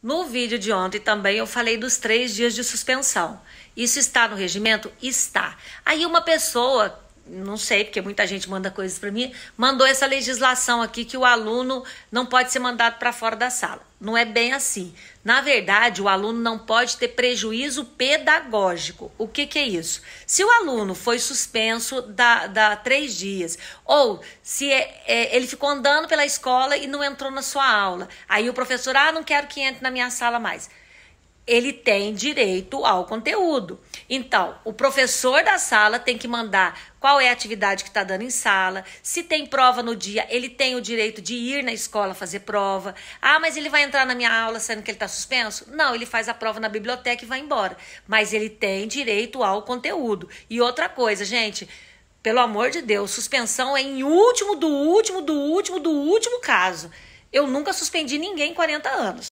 No vídeo de ontem também eu falei dos três dias de suspensão. Isso está no regimento? Está. Aí uma pessoa não sei, porque muita gente manda coisas para mim, mandou essa legislação aqui que o aluno não pode ser mandado para fora da sala. Não é bem assim. Na verdade, o aluno não pode ter prejuízo pedagógico. O que, que é isso? Se o aluno foi suspenso da, da três dias, ou se é, é, ele ficou andando pela escola e não entrou na sua aula, aí o professor, ah, não quero que entre na minha sala mais ele tem direito ao conteúdo. Então, o professor da sala tem que mandar qual é a atividade que está dando em sala, se tem prova no dia, ele tem o direito de ir na escola fazer prova. Ah, mas ele vai entrar na minha aula sendo que ele está suspenso? Não, ele faz a prova na biblioteca e vai embora. Mas ele tem direito ao conteúdo. E outra coisa, gente. Pelo amor de Deus, suspensão é em último do último do último do último caso. Eu nunca suspendi ninguém em 40 anos.